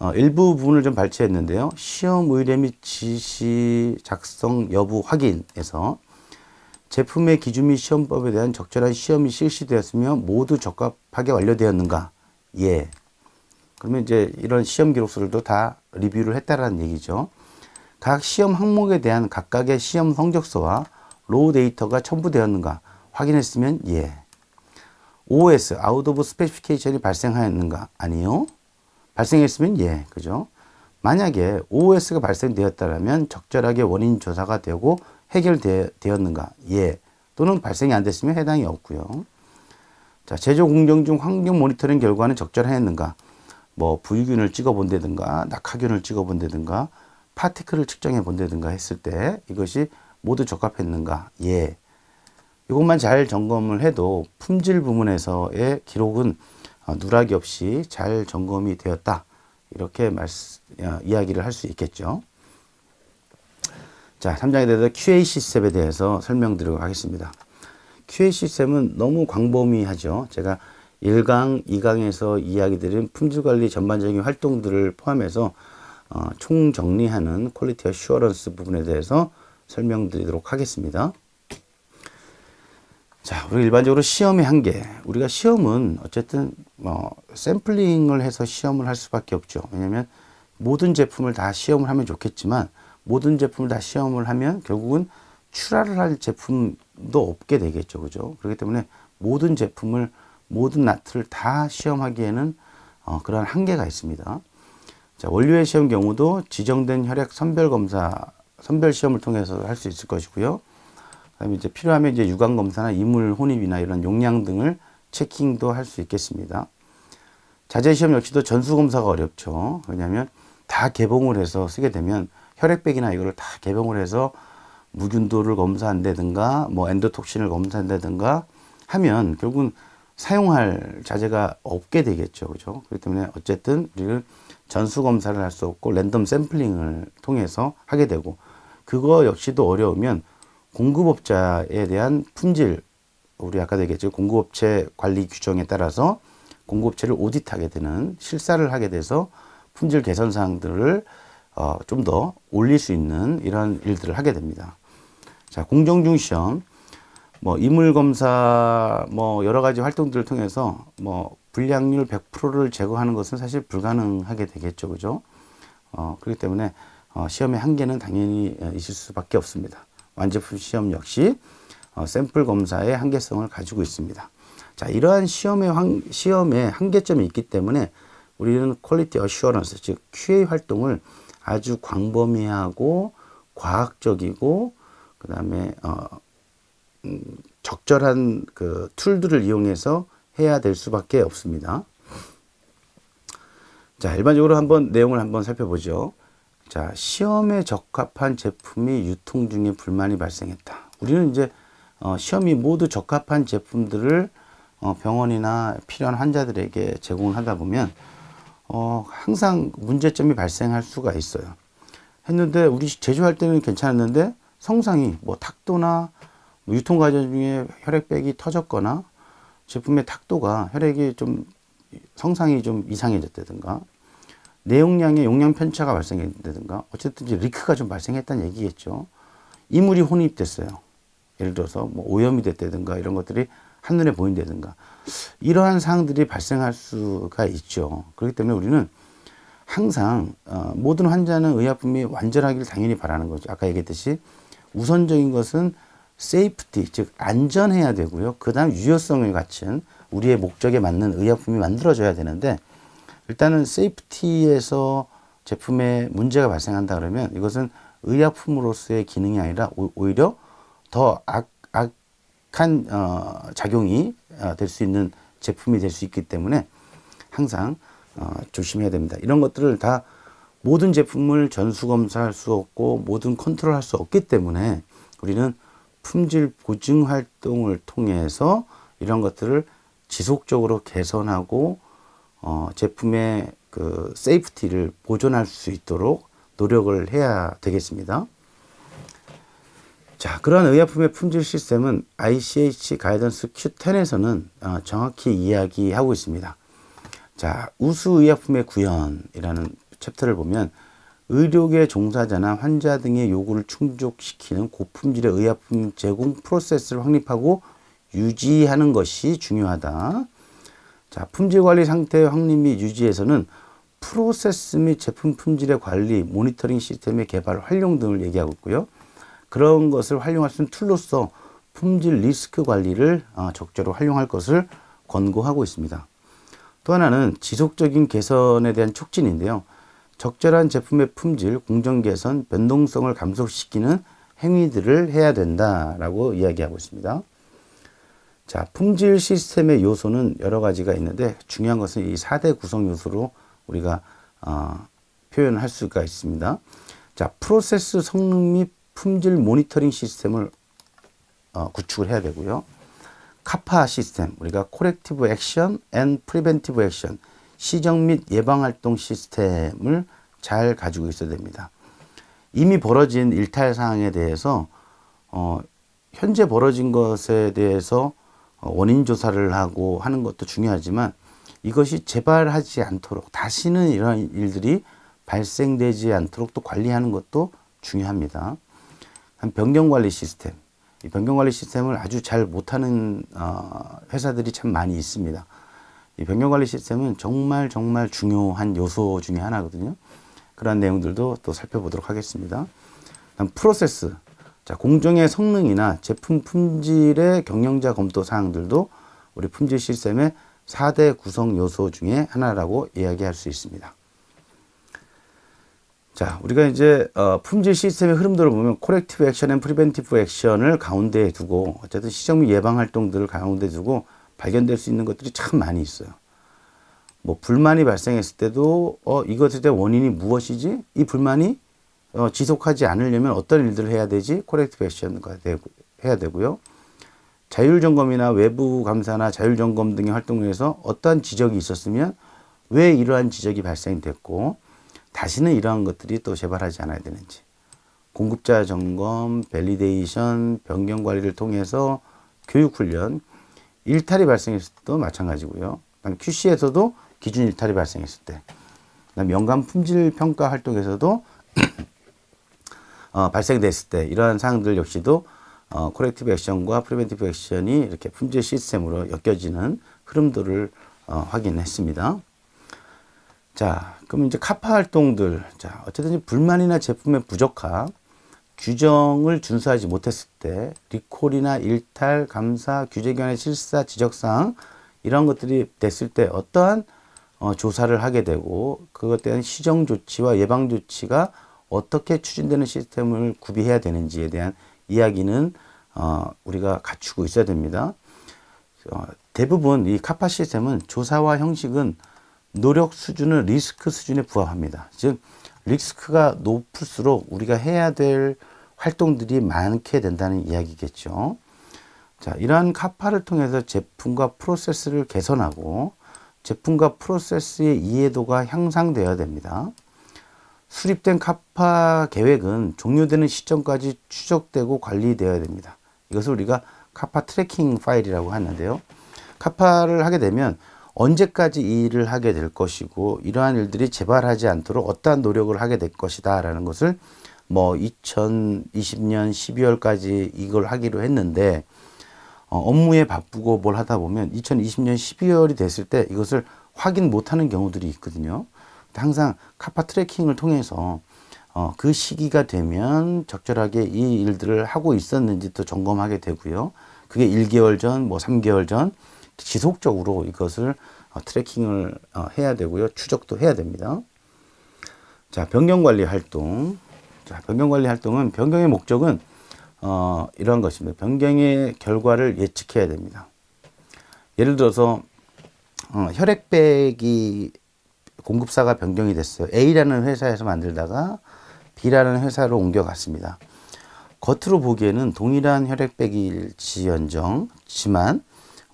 어, 일부 부분을 좀 발췌했는데요. 시험 의뢰 및 지시 작성 여부 확인에서 제품의 기준 및 시험법에 대한 적절한 시험이 실시되었으며 모두 적합하게 완료되었는가? 예. 그러면 이제 이런 시험 기록서들도 다 리뷰를 했다라는 얘기죠. 각 시험 항목에 대한 각각의 시험 성적서와 로우 데이터가 첨부되었는가 확인했으면 예. OS, 아웃 오브 스페시피케이션이 발생하였는가? 아니요. 발생했으면 예. 그죠? 만약에 OS가 발생되었다면 적절하게 원인 조사가 되고 해결되었는가? 예. 또는 발생이 안 됐으면 해당이 없고요. 자, 제조 공정 중 환경 모니터링 결과는 적절했는가? 뭐 부유균을 찍어본다든가 낙하균을 찍어본다든가 파티클을 측정해 본다든가 했을 때 이것이 모두 적합했는가? 예. 이것만 잘 점검을 해도 품질 부문에서의 기록은 어, 누락이 없이 잘 점검이 되었다. 이렇게 말씀, 어, 이야기를 할 수 있겠죠. 자, 3장에 대해서 QA 시스템에 대해서 설명드리고 하겠습니다. QA 시스템은 너무 광범위하죠. 제가 1강2강에서 이야기드린 품질관리 전반적인 활동들을 포함해서 어, 총정리하는 퀄리티 어슈어런스 부분에 대해서 설명드리도록 하겠습니다. 자, 우리 일반적으로 시험의 한계. 우리가 시험은 어쨌든 뭐 샘플링을 해서 시험을 할 수밖에 없죠. 왜냐면 모든 제품을 다 시험을 하면 좋겠지만 모든 제품을 다 시험을 하면 결국은 출하를 할 제품도 없게 되겠죠. 그죠? 그렇기 때문에 모든 제품을 모든 나트를 다 시험하기에는 어, 그런 한계가 있습니다. 자, 원료의 시험 경우도 지정된 혈액 선별 검사, 선별 시험을 통해서 할 수 있을 것이고요. 그다음에 이제 필요하면 이제 유관 검사나 이물 혼입이나 이런 용량 등을 체킹도 할 수 있겠습니다. 자제 시험 역시도 전수 검사가 어렵죠. 왜냐하면 다 개봉을 해서 쓰게 되면 혈액백이나 이거를 다 개봉을 해서 무균도를 검사한다든가 뭐 엔도톡신을 검사한다든가 하면 결국은 사용할 자재가 없게 되겠죠. 그죠? 그렇기 때문에 어쨌든 우리는 전수 검사를 할 수 없고 랜덤 샘플링을 통해서 하게 되고 그거 역시도 어려우면 공급업자에 대한 품질 우리 아까도 얘기했죠. 공급업체 관리 규정에 따라서 공급업체를 오딧하게 되는 실사를 하게 돼서 품질 개선 사항들을 어, 좀 더 올릴 수 있는 이런 일들을 하게 됩니다. 자, 공정중 시험. 뭐이물 검사 뭐 여러 가지 활동들을 통해서 뭐 불량률 100%를 제거하는 것은 사실 불가능하게 되겠죠. 그죠? 어, 그렇기 때문에 어, 시험의 한계는 당연히 어, 있을 수밖에 없습니다. 완제품 시험 역시 어, 샘플 검사의 한계성을 가지고 있습니다. 자, 이러한 시험의 황, 시험의 한계점이 있기 때문에 우리는 퀄리티 어슈어런스 즉 QA 활동을 아주 광범위하고 과학적이고 그다음에 어 음, 적절한 그 툴들을 이용해서 해야 될 수밖에 없습니다. 자, 일반적으로 한번 내용을 한번 살펴보죠. 자, 시험에 적합한 제품이 유통 중에 불만이 발생했다. 우리는 이제 어, 시험이 모두 적합한 제품들을 어, 병원이나 필요한 환자들에게 제공 하다 보면 어, 항상 문제점이 발생할 수가 있어요. 했는데 우리 제조할 때는 괜찮았는데 성상이 뭐 탁도나 뭐 유통 과정 중에 혈액백이 터졌거나 제품의 탁도가 혈액이 좀 성상이 좀 이상해졌다든가 내용량의 용량 편차가 발생했다든가 어쨌든 리크가 좀 발생했다는 얘기겠죠. 이물이 혼입됐어요. 예를 들어서 뭐 오염이 됐다든가 이런 것들이 한눈에 보인다든가 이러한 사항들이 발생할 수가 있죠. 그렇기 때문에 우리는 항상 어, 모든 환자는 의약품이 완전하길 당연히 바라는 거죠. 아까 얘기했듯이 우선적인 것은 세이프티 즉 안전해야 되고요. 그다음 유효성을 갖춘 우리의 목적에 맞는 의약품이 만들어져야 되는데 일단은 세이프티에서 제품에 문제가 발생한다 그러면 이것은 의약품으로서의 기능이 아니라 오히려 더 악, 악한 어, 작용이 어, 될수 있는 제품이 될 수 있기 때문에 항상 어, 조심해야 됩니다. 이런 것들을 다 모든 제품을 전수 검사할 수 없고 모든 컨트롤할 수 없기 때문에 우리는 품질 보증 활동을 통해서 이런 것들을 지속적으로 개선하고 어, 제품의 그 세이프티를 보존할 수 있도록 노력을 해야 되겠습니다. 자, 그러한 의약품의 품질 시스템은 ICH 가이던스 Q10에서는 어, 정확히 이야기하고 있습니다. 자, 우수 의약품의 구현이라는 챕터를 보면 의료계 종사자나 환자 등의 요구를 충족시키는 고품질의 의약품 제공 프로세스를 확립하고 유지하는 것이 중요하다. 자, 품질 관리 상태 확립 및 유지에서는 프로세스 및 제품 품질의 관리, 모니터링 시스템의 개발, 활용 등을 얘기하고 있고요. 그런 것을 활용할 수 있는 툴로서 품질 리스크 관리를 어, 적절히 활용할 것을 권고하고 있습니다. 또 하나는 지속적인 개선에 대한 촉진인데요. 적절한 제품의 품질, 공정 개선, 변동성을 감소시키는 행위들을 해야 된다라고 이야기하고 있습니다. 자, 품질 시스템의 요소는 여러 가지가 있는데 중요한 것은 이 사대 구성 요소로 우리가 어, 표현할 수가 있습니다. 자, 프로세스 성능 및 품질 모니터링 시스템을 어, 구축을 해야 되고요. 카파 시스템, 우리가 코렉티브 액션 앤 프리벤티브 액션 시정 및 예방활동 시스템을 잘 가지고 있어야 됩니다. 이미 벌어진 일탈 사항에 대해서 어, 현재 벌어진 것에 대해서 어, 원인 조사를 하고 하는 것도 중요하지만 이것이 재발하지 않도록 다시는 이런 일들이 발생되지 않도록 또 관리하는 것도 중요합니다. 변경관리 시스템. 이 변경관리 시스템을 아주 잘 못하는 어, 회사들이 참 많이 있습니다. 이 변경관리 시스템은 정말 정말 중요한 요소 중의 하나거든요. 그러 내용들도 또 살펴보도록 하겠습니다. 다음 프로세스. 자, 공정의 성능이나 제품 품질의 경영자 검토 사항들도 우리 품질 시스템의 4대 구성 요소 중에 하나라고 이야기할 수 있습니다. 자, 우리가 이제 어, 품질 시스템의 흐름들을 보면 코렉티브 액션 앤 프리벤티브 액션을 가운데에 두고 어쨌든 시정미 예방 활동들을 가운데 두고 발견될 수 있는 것들이 참 많이 있어요. 뭐 불만이 발생했을 때도 어 이것에 대한 원인이 무엇이지? 이 불만이 어, 지속하지 않으려면 어떤 일들을 해야 되지? 코렉트 패션과 되고, 해야 되고요. 자율 점검이나 외부 감사나 자율 점검 등의 활동에서 어떠한 지적이 있었으면 왜 이러한 지적이 발생됐고 다시는 이러한 것들이 또 재발하지 않아야 되는지 공급자 점검, 밸리데이션, 변경 관리를 통해서 교육 훈련 일탈이 발생했을 때도 마찬가지고요. 그다음 QC에서도 기준 일탈이 발생했을 때, 그다음 연간 품질 평가 활동에서도 *clears throat* 어, 발생됐을 때 이러한 사항들 역시도 어, 코렉티브 액션과 프리벤티브 액션이 이렇게 품질 시스템으로 엮여지는 흐름들을 어, 확인했습니다. 자, 그럼 이제 카파 활동들. 자, 어쨌든 불만이나 제품의 부족함, 규정을 준수하지 못했을 때 리콜이나 일탈, 감사, 규제기관의 실사, 지적사항 이런 것들이 됐을 때 어떠한 어, 조사를 하게 되고 그것 에 대한 시정 조치와 예방 조치가 어떻게 추진되는 시스템을 구비해야 되는지에 대한 이야기는 어, 우리가 갖추고 있어야 됩니다. 어, 대부분 이 카파 시스템은 조사와 형식은 노력 수준을 리스크 수준에 부합합니다. 즉 리스크가 높을수록 우리가 해야 될 활동들이 많게 된다는 이야기겠죠. 자, 이러한 카파를 통해서 제품과 프로세스를 개선하고 제품과 프로세스의 이해도가 향상되어야 됩니다. 수립된 카파 계획은 종료되는 시점까지 추적되고 관리되어야 됩니다. 이것을 우리가 카파 트래킹 파일이라고 하는데요. 카파를 하게 되면 언제까지 이 일을 하게 될 것이고 이러한 일들이 재발하지 않도록 어떠한 노력을 하게 될 것이다라는 것을 뭐 2020년 12월까지 이걸 하기로 했는데 어, 업무에 바쁘고 뭘 하다 보면 2020년 12월이 됐을 때 이것을 확인 못하는 경우들이 있거든요. 항상 카파 트래킹을 통해서 어, 그 시기가 되면 적절하게 이 일들을 하고 있었는지 또 점검하게 되고요. 그게 1개월 전, 뭐 3개월 전, 지속적으로 이것을 어, 트래킹을 어, 해야 되고요. 추적도 해야 됩니다. 자, 변경관리 활동. 자, 변경관리 활동은 변경의 목적은 어, 이러 것입니다. 변경의 결과를 예측해야 됩니다. 예를 들어서 어, 혈액백이 공급사가 변경이 됐어요. A라는 회사에서 만들다가 B라는 회사로 옮겨갔습니다. 겉으로 보기에는 동일한 혈액백일지연정지만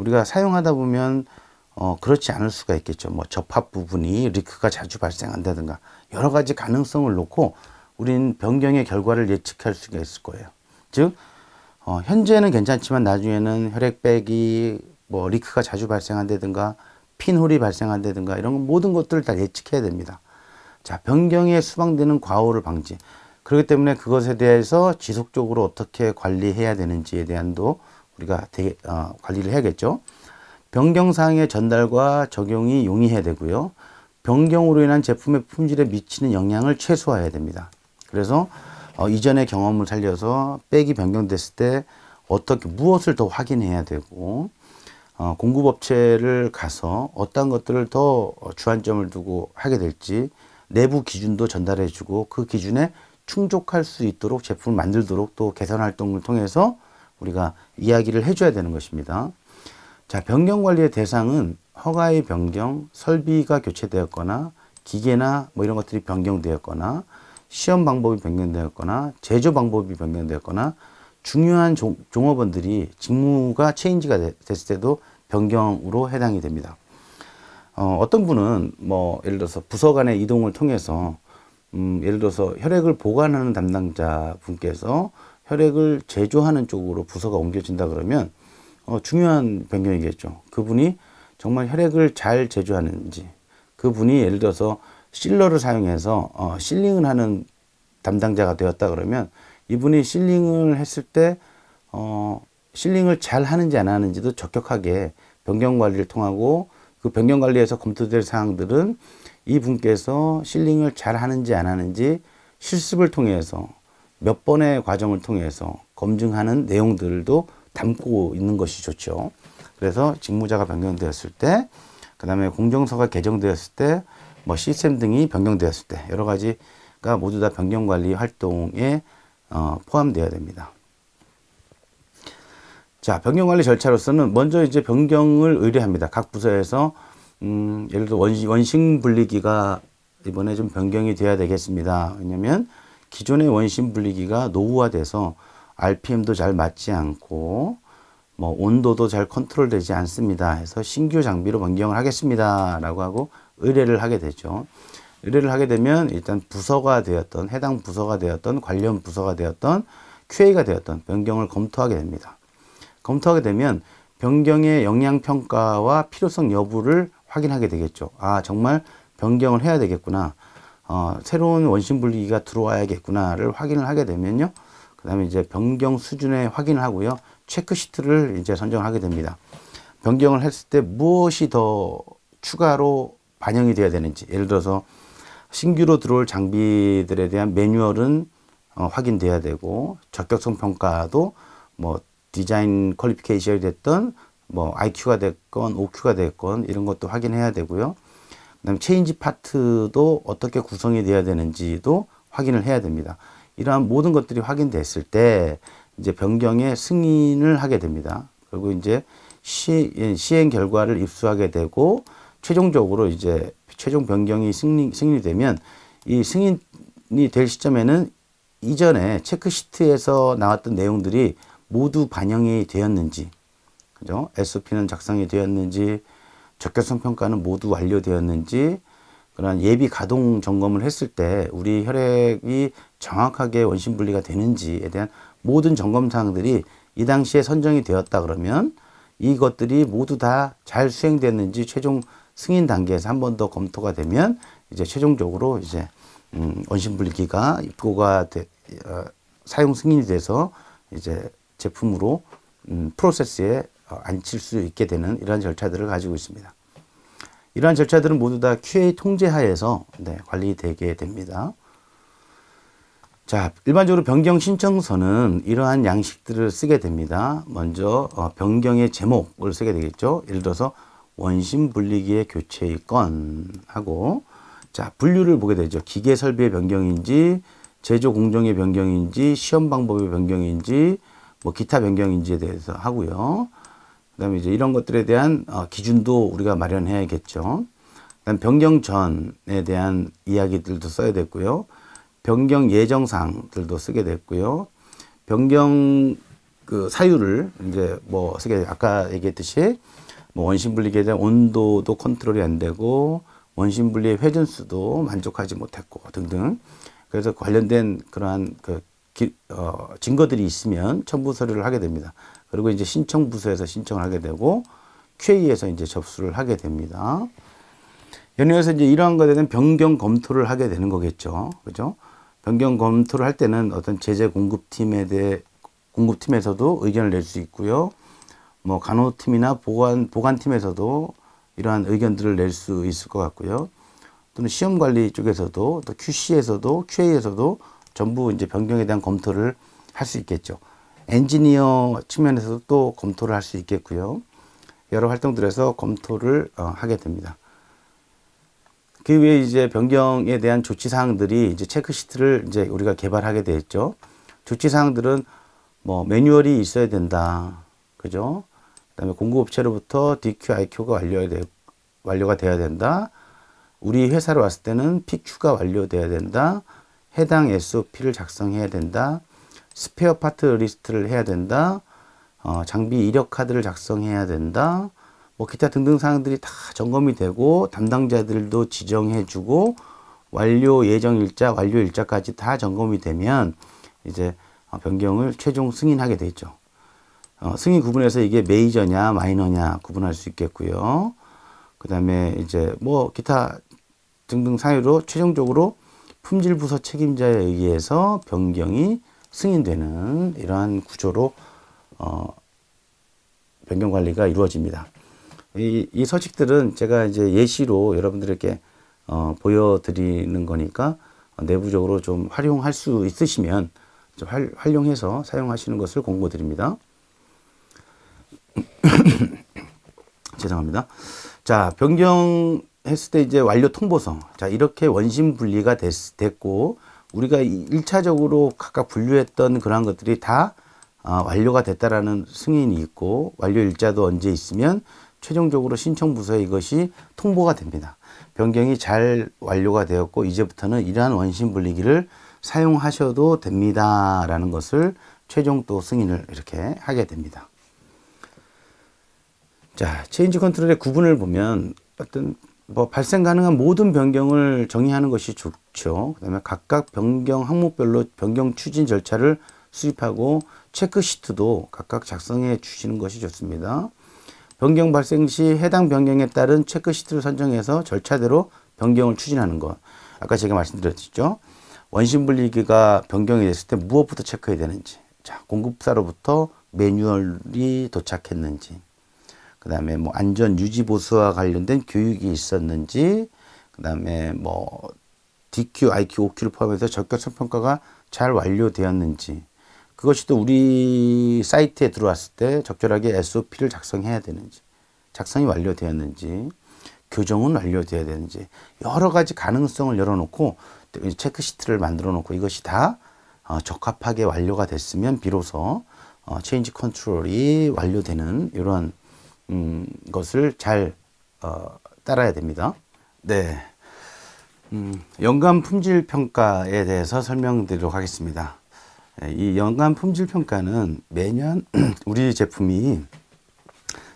우리가 사용하다 보면 어, 그렇지 않을 수가 있겠죠. 뭐 접합 부분이 리크가 자주 발생한다든가 여러 가지 가능성을 놓고 우리는 변경의 결과를 예측할 수가 있을 거예요. 즉 어, 현재는 괜찮지만 나중에는 혈액백이 뭐 리크가 자주 발생한다든가 핀홀이 발생한다든가 이런 모든 것들을 다 예측해야 됩니다. 자 변경에 수방되는 과오를 방지. 그렇기 때문에 그것에 대해서 지속적으로 어떻게 관리해야 되는지에 대한도 우리가 대, 어, 관리를 해야겠죠. 변경사항의 전달과 적용이 용이해야 되고요. 변경으로 인한 제품의 품질에 미치는 영향을 최소화해야 됩니다. 그래서 어, 이전의 경험을 살려서 백이 변경됐을 때 어떻게 무엇을 더 확인해야 되고 어, 공급업체를 가서 어떤 것들을 더 주안점을 두고 하게 될지 내부 기준도 전달해주고 그 기준에 충족할 수 있도록 제품을 만들도록 또 개선 활동을 통해서 우리가 이야기를 해줘야 되는 것입니다. 자, 변경 관리의 대상은 허가의 변경, 설비가 교체되었거나 기계나 뭐 이런 것들이 변경되었거나 시험 방법이 변경되었거나 제조 방법이 변경되었거나 중요한 종, 업원들이 직무가 체인지가 됐을 때도 변경으로 해당이 됩니다. 어, 떤 분은 뭐 예를 들어서 부서 간의 이동을 통해서 음, 예를 들어서 혈액을 보관하는 담당자 분께서 혈액을 제조하는 쪽으로 부서가 옮겨진다 그러면 어, 중요한 변경이겠죠. 그분이 정말 혈액을 잘 제조하는지 그분이 예를 들어서 실러를 사용해서 어, 실링을 하는 담당자가 되었다 그러면 이분이 실링을 했을 때 어, 실링을 잘 하는지 안 하는지도 적격하게 변경 관리를 통하고 그 변경 관리에서 검토될 사항들은 이분께서 실링을 잘 하는지 안 하는지 실습을 통해서 몇 번의 과정을 통해서 검증하는 내용들도 담고 있는 것이 좋죠. 그래서 직무자가 변경되었을 때, 그 다음에 공정서가 개정되었을 때, 뭐 시스템 등이 변경되었을 때, 여러 가지가 모두 다 변경관리 활동에 어, 포함되어야 됩니다. 자, 변경관리 절차로서는 먼저 이제 변경을 의뢰합니다. 각 부서에서, 음, 예를 들어 원 원심 분리기가 이번에 좀 변경이 되야 되겠습니다. 왜냐면, 하 기존의 원심 분리기가 노후화돼서 RPM도 잘 맞지 않고 뭐 온도도 잘 컨트롤되지 않습니다. 해서 신규 장비로 변경을 하겠습니다. 라고 하고 의뢰를 하게 되죠. 의뢰를 하게 되면 일단 부서가 되었던 해당 부서가 되었던 관련 부서가 되었던 QA가 되었던 변경을 검토하게 됩니다. 검토하게 되면 변경의 영향평가와 필요성 여부를 확인하게 되겠죠. 아 정말 변경을 해야 되겠구나. 어, 새로운 원심 분리기가 들어와야겠구나를 확인을 하게 되면요. 그 다음에 이제 변경 수준에 확인을 하고요. 체크시트를 이제 선정하게 됩니다. 변경을 했을 때 무엇이 더 추가로 반영이 돼야 되는지 예를 들어서 신규로 들어올 장비들에 대한 매뉴얼은 어, 확인돼야 되고 적격성 평가도 뭐 디자인 퀄리피케이션이 됐던 뭐 IQ가 됐건 OQ가 됐건 이런 것도 확인해야 되고요. 그다음에 체인지 파트도 어떻게 구성이 되어야 되는지도 확인을 해야 됩니다. 이러한 모든 것들이 확인됐을 때 이제 변경에 승인을 하게 됩니다. 그리고 이제 시, 예, 시행 결과를 입수하게 되고 최종적으로 이제 최종 변경이 승인, 승인이 되면 이 승인이 될 시점에는 이전에 체크시트에서 나왔던 내용들이 모두 반영이 되었는지 그죠? SOP는 작성이 되었는지 적격성 평가는 모두 완료되었는지 그런 예비 가동 점검을 했을 때 우리 혈액이 정확하게 원심 분리가 되는지에 대한 모든 점검 사항들이 이 당시에 선정이 되었다 그러면 이것들이 모두 다 잘 수행됐는지 최종 승인 단계에서 한 번 더 검토가 되면 이제 최종적으로 이제 음, 원심 분리기가 입고가 되, 어, 사용 승인이 돼서 이제 제품으로 음, 프로세스에 앉힐 어, 수 있게 되는 이러한 절차들을 가지고 있습니다. 이러한 절차들은 모두 다 QA 통제하에서 네, 관리되게 됩니다. 자, 일반적으로 변경 신청서는 이러한 양식들을 쓰게 됩니다. 먼저 어, 변경의 제목을 쓰게 되겠죠. 예를 들어서 원심 분리기의 교체의 건하고 자, 분류를 보게 되죠. 기계 설비의 변경인지 제조 공정의 변경인지 시험 방법의 변경인지 뭐 기타 변경인지에 대해서 하고요. 그다음에 이제 이런 것들에 대한 어, 기준도 우리가 마련해야겠죠. 그다음 변경 전에 대한 이야기들도 써야 됐고요. 변경 예정상들도 쓰게 됐고요. 변경 그 사유를 이제 뭐 쓰게 아까 얘기했듯이 뭐 원심 분리기에 대한 온도도 컨트롤이 안 되고 원심 분리의 회전수도 만족하지 못했고 등등. 그래서 관련된 그러한 그 기, 어, 증거들이 있으면 첨부 서류를 하게 됩니다. 그리고 이제 신청 부서에서 신청을 하게 되고 QA에서 이제 접수를 하게 됩니다. 연이어서 이제 이러한 것에 대한 변경 검토를 하게 되는 거겠죠. 그죠? 변경 검토를 할 때는 어떤 제재 공급팀에 대해 공급팀에서도 의견을 낼 수 있고요. 뭐 간호팀이나 보관 보관팀에서도 이러한 의견들을 낼 수 있을 것 같고요. 또는 시험 관리 쪽에서도 또 QC에서도 QA에서도 전부 이제 변경에 대한 검토를 할 수 있겠죠. 엔지니어 측면에서도 또 검토를 할 수 있겠고요. 여러 활동들에서 검토를 어, 하게 됩니다. 그 외에 이제 변경에 대한 조치 사항들이 이제 체크시트를 이제 우리가 개발하게 되었죠. 조치 사항들은 뭐 매뉴얼이 있어야 된다. 그죠? 그다음에 공급업체로부터 DQ, IQ가 완료가, 되, 완료가 돼야 된다. 우리 회사로 왔을 때는 PQ가 완료돼야 된다. 해당 SOP를 작성해야 된다. 스페어 파트 리스트를 해야 된다. 어, 장비 이력 카드를 작성해야 된다. 뭐 기타 등등 사항들이 다 점검이 되고 담당자들도 지정해주고 완료 예정 일자, 완료 일자까지 다 점검이 되면 이제 어, 변경을 최종 승인하게 돼죠 어, 승인 구분해서 이게 메이저냐 마이너냐 구분할 수 있겠고요. 그 다음에 이제 뭐 기타 등등 사유로 최종적으로 품질 부서 책임자에 의해서 변경이 승인되는 이러한 구조로 어, 변경 관리가 이루어집니다. 이, 이 서식들은 제가 이제 예시로 여러분들에게 어, 보여드리는 거니까 내부적으로 좀 활용할 수 있으시면 좀 활, 활용해서 사용하시는 것을 권고드립니다. *coughs* 죄송합니다. 자, 변경했을 때 이제 완료 통보성. 자, 이렇게 원심 분리가 됐, 됐고 우리가 1차적으로 각각 분류했던 그러한 것들이 다 어, 완료가 됐다라는 승인이 있고 완료 일자도 언제 있으면 최종적으로 신청 부서에 이것이 통보가 됩니다. 변경이 잘 완료가 되었고 이제부터는 이러한 원심 분리기를 사용하셔도 됩니다. 라는 것을 최종 또 승인을 이렇게 하게 됩니다. 자, 체인지 컨트롤의 구분을 보면 어떤 뭐 발생 가능한 모든 변경을 정의하는 것이 좋죠. 그다음에 각각 변경 항목별로 변경 추진 절차를 수립하고 체크시트도 각각 작성해 주시는 것이 좋습니다. 변경 발생 시 해당 변경에 따른 체크시트를 선정해서 절차대로 변경을 추진하는 것. 아까 제가 말씀드렸죠. 원심분리기가 변경이 됐을 때 무엇부터 체크해야 되는지. 자, 공급사로부터 매뉴얼이 도착했는지. 그다음에 뭐 안전 유지 보수와 관련된 교육이 있었는지 그다음에 뭐 DQ, IQ, OQ를 포함해서 적격성 평가가 잘 완료되었는지 그것이 또 우리 사이트에 들어왔을 때 적절하게 SOP를 작성해야 되는지 작성이 완료되었는지 교정은 완료되어야 되는지 여러 가지 가능성을 열어놓고 체크시트를 만들어 놓고 이것이 다 어, 적합하게 완료가 됐으면 비로소 어, 체인지 컨트롤이 완료되는 이런 음, 것을 잘 어, 따라야 됩니다. 네. 음, 연간 품질 평가에 대해서 설명드리도록 하겠습니다. 네, 이 연간 품질 평가는 매년 *clears throat* 우리 제품이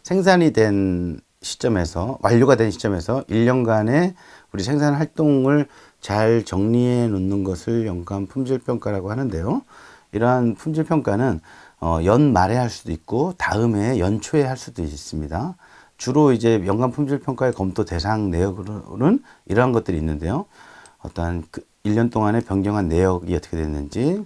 생산이 된 시점에서 완료가 된 시점에서 1년간의 우리 생산 활동을 잘 정리해 놓는 것을 연간 품질 평가라고 하는데요. 이러한 품질 평가는 어, 연말에 할 수도 있고 다음에 연초에 할 수도 있습니다. 주로 이제 연간 품질 평가의 검토 대상 내역으로는 이러한 것들이 있는데요. 어떠한 그 1년 동안에 변경한 내역이 어떻게 됐는지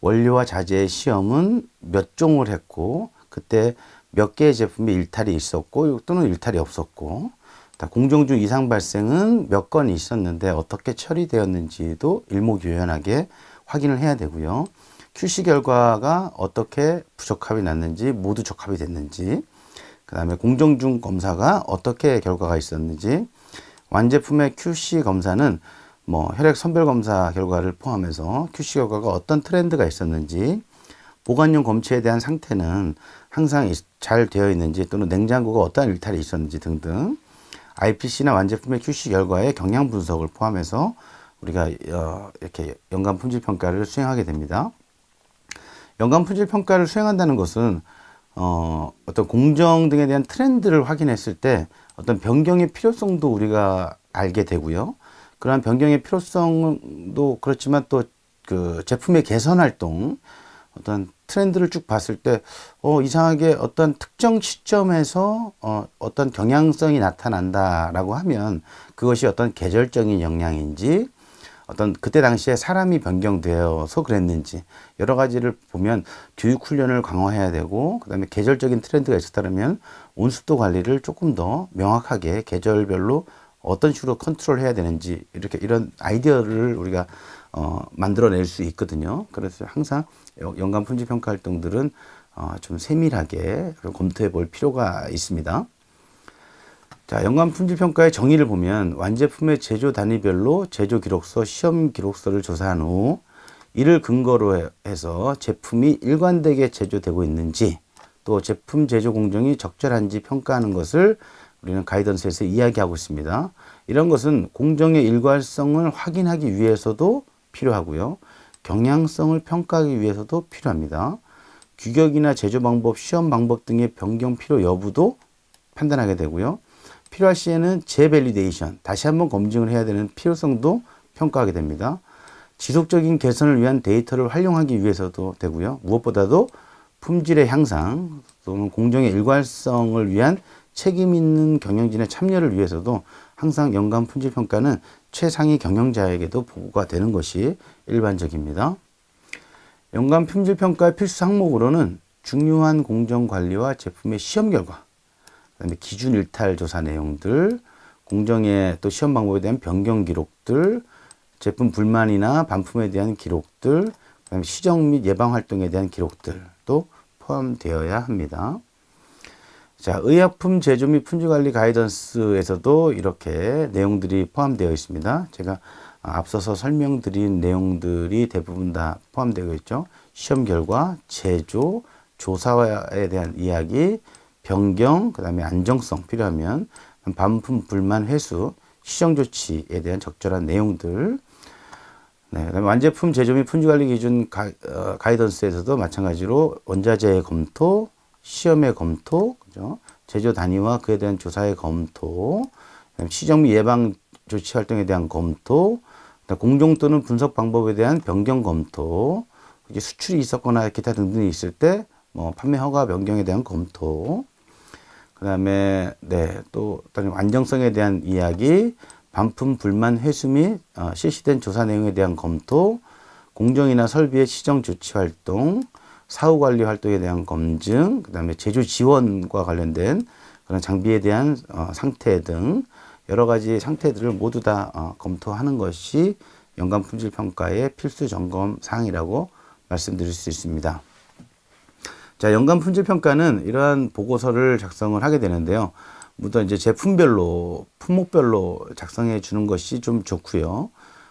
원료와 자재의 시험은 몇 종을 했고 그때 몇 개의 제품이 일탈이 있었고 또는 일탈이 없었고 공정 중 이상 발생은 몇 건이 있었는데 어떻게 처리되었는지도 일목요연하게 확인을 해야 되고요. QC 결과가 어떻게 부적합이 났는지 모두 적합이 됐는지 그 다음에 공정중 검사가 어떻게 결과가 있었는지 완제품의 QC 검사는 뭐 혈액 선별 검사 결과를 포함해서 QC 결과가 어떤 트렌드가 있었는지 보관용 검체에 대한 상태는 항상 잘 되어 있는지 또는 냉장고가 어떠한 일탈이 있었는지 등등 IPC나 완제품의 QC 결과의 경향 분석을 포함해서 우리가 어, 이렇게 연간 품질 평가를 수행하게 됩니다. 연간 품질 평가를 수행한다는 것은 어, 어떤 공정 등에 대한 트렌드를 확인했을 때 어떤 변경의 필요성도 우리가 알게 되고요. 그러한 변경의 필요성도 그렇지만 또 그 제품의 개선 활동 어떤 트렌드를 쭉 봤을 때 어, 이상하게 어떤 특정 시점에서 어, 어떤 경향성이 나타난다라고 하면 그것이 어떤 계절적인 영향인지 어떤 그때 당시에 사람이 변경되어서 그랬는지 여러 가지를 보면 교육 훈련을 강화해야 되고 그다음에 계절적인 트렌드가 있었다면 온습도 관리를 조금 더 명확하게 계절별로 어떤 식으로 컨트롤해야 되는지 이렇게 이런 아이디어를 우리가 어, 만들어낼 수 있거든요. 그래서 항상 연간 품질 평가 활동들은 어, 좀 세밀하게 검토해 볼 필요가 있습니다. 자, 연간 품질평가의 정의를 보면 완제품의 제조 단위별로 제조 기록서, 시험 기록서를 조사한 후 이를 근거로 해서 제품이 일관되게 제조되고 있는지 또 제품 제조 공정이 적절한지 평가하는 것을 우리는 가이던스에서 이야기하고 있습니다. 이런 것은 공정의 일관성을 확인하기 위해서도 필요하고요. 경향성을 평가하기 위해서도 필요합니다. 규격이나 제조 방법, 시험 방법 등의 변경 필요 여부도 판단하게 되고요. 필요할 시에는 재밸리데이션, 다시 한번 검증을 해야 되는 필요성도 평가하게 됩니다. 지속적인 개선을 위한 데이터를 활용하기 위해서도 되고요. 무엇보다도 품질의 향상 또는 공정의 일관성을 위한 책임 있는 경영진의 참여를 위해서도 항상 연간 품질 평가는 최상위 경영자에게도 보고가 되는 것이 일반적입니다. 연간 품질 평가의 필수 항목으로는 중요한 공정 관리와 제품의 시험 결과, 그다음에 기준 일탈 조사 내용들, 공정의 또 시험 방법에 대한 변경 기록들, 제품 불만이나 반품에 대한 기록들, 그다음에 시정 및 예방 활동에 대한 기록들도 포함되어야 합니다. 자, 의약품 제조 및 품질 관리 가이던스에서도 이렇게 내용들이 포함되어 있습니다. 제가 아, 앞서서 설명드린 내용들이 대부분 다 포함되어 있죠. 시험 결과, 제조, 조사에 대한 이야기, 변경, 그 다음에 안정성 필요하면 반품 불만 회수, 시정 조치에 대한 적절한 내용들 네, 그다음에 완제품 제조 및 품질관리 기준 가, 어, 가이던스에서도 마찬가지로 원자재의 검토, 시험의 검토, 그죠? 제조 단위와 그에 대한 조사의 검토, 시정 및 예방 조치 활동에 대한 검토, 공정 또는 분석 방법에 대한 변경 검토, 수출이 있었거나 기타 등등이 있을 때 뭐 판매 허가 변경에 대한 검토, 그다음에 네또 어떤 안정성에 대한 이야기, 반품 불만 회수 및 어, 실시된 조사 내용에 대한 검토, 공정이나 설비의 시정 조치 활동, 사후 관리 활동에 대한 검증, 그다음에 제조 지원과 관련된 그런 장비에 대한 어, 상태 등 여러 가지 상태들을 모두 다 어, 검토하는 것이 연간 품질 평가의 필수 점검 사항이라고 말씀드릴 수 있습니다. 자, 연간 품질 평가는 이러한 보고서를 작성을 하게 되는데요. 무더 이제 제품별로 품목별로 작성해 주는 것이 좀 좋고요.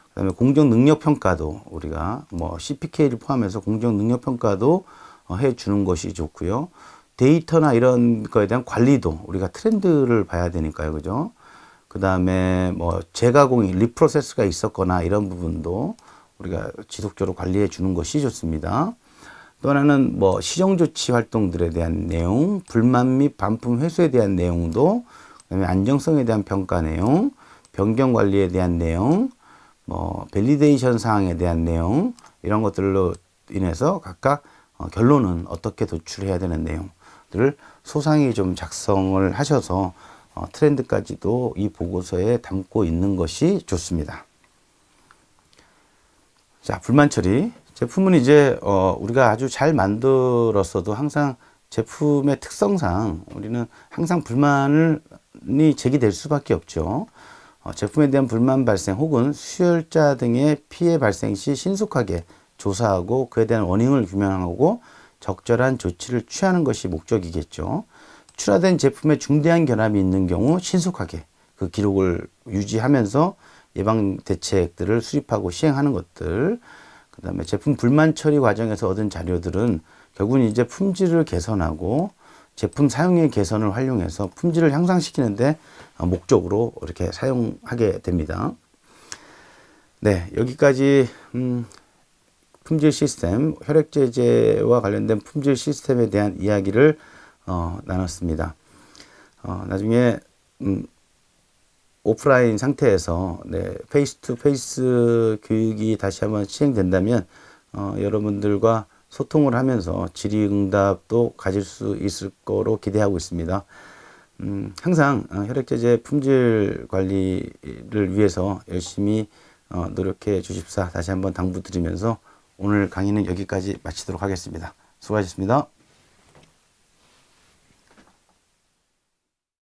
그다음에 공정 능력 평가도 우리가 뭐 CPK를 포함해서 공정 능력 평가도 어, 해 주는 것이 좋고요. 데이터나 이런 거에 대한 관리도 우리가 트렌드를 봐야 되니까요. 그죠? 그다음에 뭐 재가공이 리프로세스가 있었거나 이런 부분도 우리가 지속적으로 관리해 주는 것이 좋습니다. 또 하나는 뭐 시정조치 활동들에 대한 내용, 불만 및 반품 회수에 대한 내용도, 그다음에 안정성에 대한 평가 내용, 변경 관리에 대한 내용, 뭐 밸리데이션 사항에 대한 내용 이런 것들로 인해서 각각 어, 결론은 어떻게 도출해야 되는 내용들을 소상히 좀 작성을 하셔서 어, 트렌드까지도 이 보고서에 담고 있는 것이 좋습니다. 자, 불만 처리. 제품은 이제 어, 우리가 아주 잘 만들었어도 항상 제품의 특성상 우리는 항상 불만이 제기될 수밖에 없죠. 어, 제품에 대한 불만 발생 혹은 수혈자 등의 피해 발생 시 신속하게 조사하고 그에 대한 원인을 규명하고 적절한 조치를 취하는 것이 목적이겠죠. 출하된 제품에 중대한 결함이 있는 경우 신속하게 그 기록을 유지하면서 예방 대책들을 수립하고 시행하는 것들 그 다음에 제품 불만 처리 과정에서 얻은 자료들은 결국은 이제 품질을 개선하고 제품 사용의 개선을 활용해서 품질을 향상시키는데 어, 목적으로 이렇게 사용하게 됩니다. 네, 여기까지 음, 품질 시스템, 혈액제제와 관련된 품질 시스템에 대한 이야기를 어, 나눴습니다. 어, 나중에 음, 오프라인 상태에서 네, 페이스 투 페이스 교육이 다시 한번 시행된다면 어, 여러분들과 소통을 하면서 질의응답도 가질 수 있을 거로 기대하고 있습니다. 음, 항상 어, 혈액제제 품질 관리를 위해서 열심히 어, 노력해 주십사 다시 한번 당부드리면서 오늘 강의는 여기까지 마치도록 하겠습니다. 수고하셨습니다.